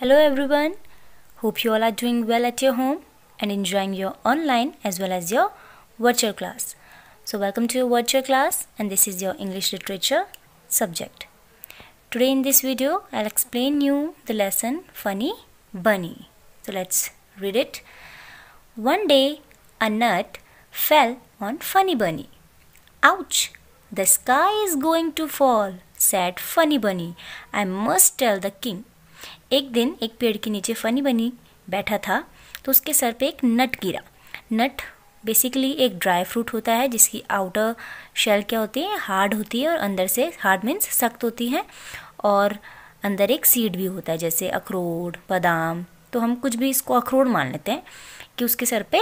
Hello everyone. Hope you all are doing well at your home and enjoying your online as well as your virtual class. So welcome to your virtual class and this is your English literature subject. Today in this video I'll explain you the lesson Funny Bunny. So let's read it. One day a nut fell on Funny Bunny. Ouch! The sky is going to fall, said Funny Bunny. I must tell the king. एक दिन एक पेड़ के नीचे funny बनी बैठा था तो उसके सर पे एक नट गिरा नट बेसिकली एक ड्राई फ्रूट होता है जिसकी आउटर शेल क्या होती है हार्ड होती है और अंदर से हार्ड मीन्स सख्त होती है और अंदर एक सीड भी होता है जैसे अखरोट बादाम तो हम कुछ भी इसको अखरोट मान लेते हैं कि उसके सर पे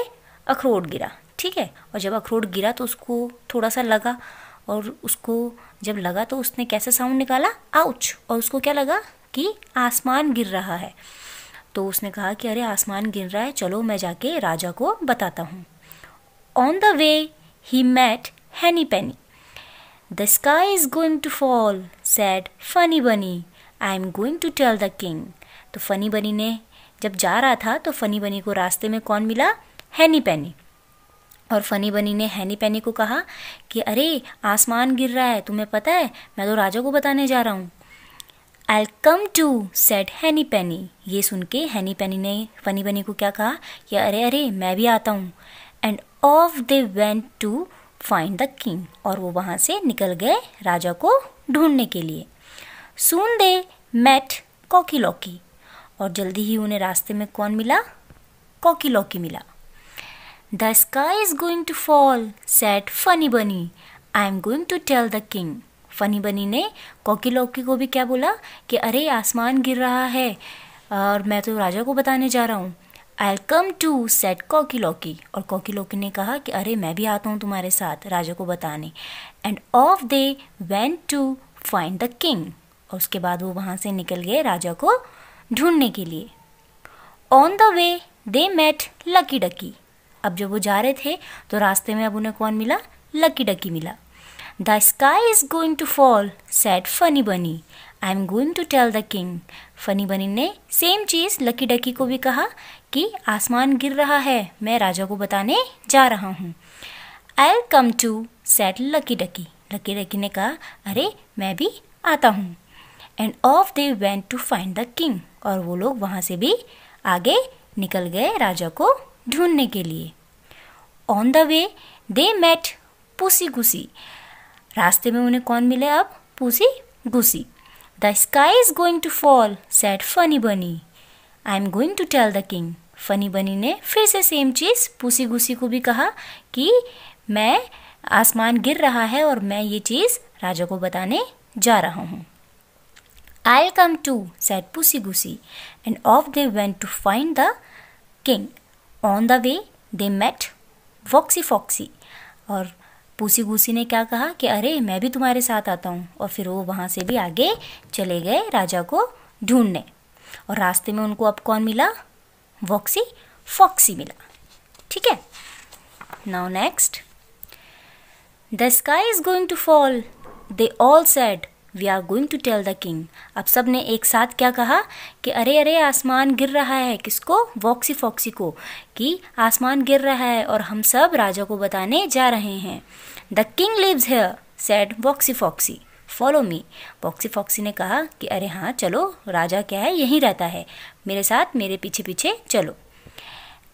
अखरोट गिरा ठीक है और जब अखरोट गिरा तो उसको थोड़ा सा लगा और उसको जब लगा तो उसने कैसा साउंड निकाला आउच और उसको क्या लगा कि आसमान गिर रहा है तो उसने कहा कि अरे आसमान गिर रहा है चलो मैं जाके राजा को बताता हूँ on the way he met Henny Penny the sky is going to fall said Funny Bunny I am going to tell the king तो फनी बनी ने जब जा रहा था तो फनी बनी को रास्ते में कौन मिला हैनी पैनी और फनी बनी ने हैनी पैनी को कहा कि अरे आसमान गिर रहा है तुम्हें पता है मैं तो राजा को बताने जा रहा हूँ कम टू सेट हैनी पैनी ये सुन के हैनी पैनी ने फनी बनी को क्या कहा कि अरे अरे मैं भी आता हूँ and off they went to find the king और वो वहाँ से निकल गए राजा को ढूंढने के लिए सुन दे मैट कॉकी लॉकी और जल्दी ही उन्हें रास्ते में कौन मिला कॉकी लॉकी मिला the sky is going to fall said Funny Bunny I am going to tell the king Funny Bunny ने कॉकी लौकी को भी क्या बोला कि अरे आसमान गिर रहा है और मैं तो राजा को बताने जा रहा हूँ I come too said Cocky Locky और कॉकी लौकी ने कहा कि अरे मैं भी आता हूँ तुम्हारे साथ राजा को बताने and off they went to find the king और उसके बाद वो वहाँ से निकल गए राजा को ढूंढने के लिए on the way they met Lucky Ducky अब जब वो जा रहे थे तो रास्ते में अब उन्हें कौन मिला लकी डकी मिला The sky is going to fall, said Funny Bunny. I am going to tell the king Funny Bunny ने सेम चीज़ लकी डकी को भी कहा कि आसमान गिर रहा है मैं राजा को बताने जा रहा हूँ I come too said Lucky Ducky Lucky Ducky ने कहा अरे मैं भी आता हूँ and off they went to find the king और वो लोग वहाँ से भी आगे निकल गए राजा को ढूंढने के लिए on the way they met Poosey Goosey रास्ते में उन्हें कौन मिले अब Poosey Goosey the sky is going to fall said Funny Bunny I am going to tell the king Funny Bunny ने फिर से सेम चीज़ पूसी गुसी को भी कहा कि मैं आसमान गिर रहा है और मैं ये चीज़ राजा को बताने जा रहा हूँ I come too said Poosey Goosey and off they went to find the king on the way they met Woxy Foxy और पूसी गूसी ने क्या कहा कि अरे मैं भी तुम्हारे साथ आता हूँ और फिर वो वहाँ से भी आगे चले गए राजा को ढूंढने और रास्ते में उनको अब कौन मिला वॉक्सी फॉक्सी मिला ठीक है now next the sky is going to fall they all said we are going to tell the king अब सब ने एक साथ क्या कहा कि अरे अरे आसमान गिर रहा है किसको वॉक्सी फॉक्सी को कि आसमान गिर रहा है और हम सब राजा को बताने जा रहे हैं the king lives here said Woxy Foxy follow me Woxy Foxy ने कहा कि अरे हाँ चलो राजा क्या है यहीं रहता है मेरे साथ मेरे पीछे पीछे चलो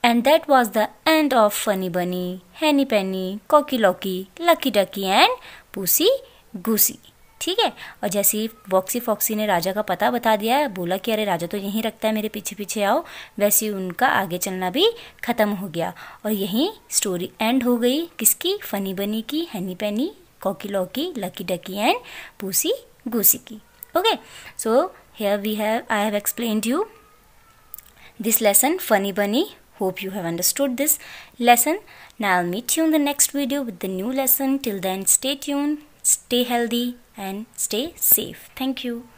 and that was the end of Funny Bunny Henny Penny Cocky Locky Lucky Ducky and Poosey Goosey. ठीक है और जैसे ही वॉक्सी फॉक्सी ने राजा का पता बता दिया है बोला कि अरे राजा तो यहीं रखता है मेरे पीछे पीछे आओ वैसे ही उनका आगे चलना भी ख़त्म हो गया और यहीं स्टोरी एंड हो गई किसकी फनी बनी की Henny Penny Cocky Locky Lucky Ducky and Poosey Goosey की okay so here we have I have explain you this lesson Funny Bunny hope you have understood this lesson nice meet you in the next video with the new lesson till then stay tune stay healthy and stay safe. Thank you.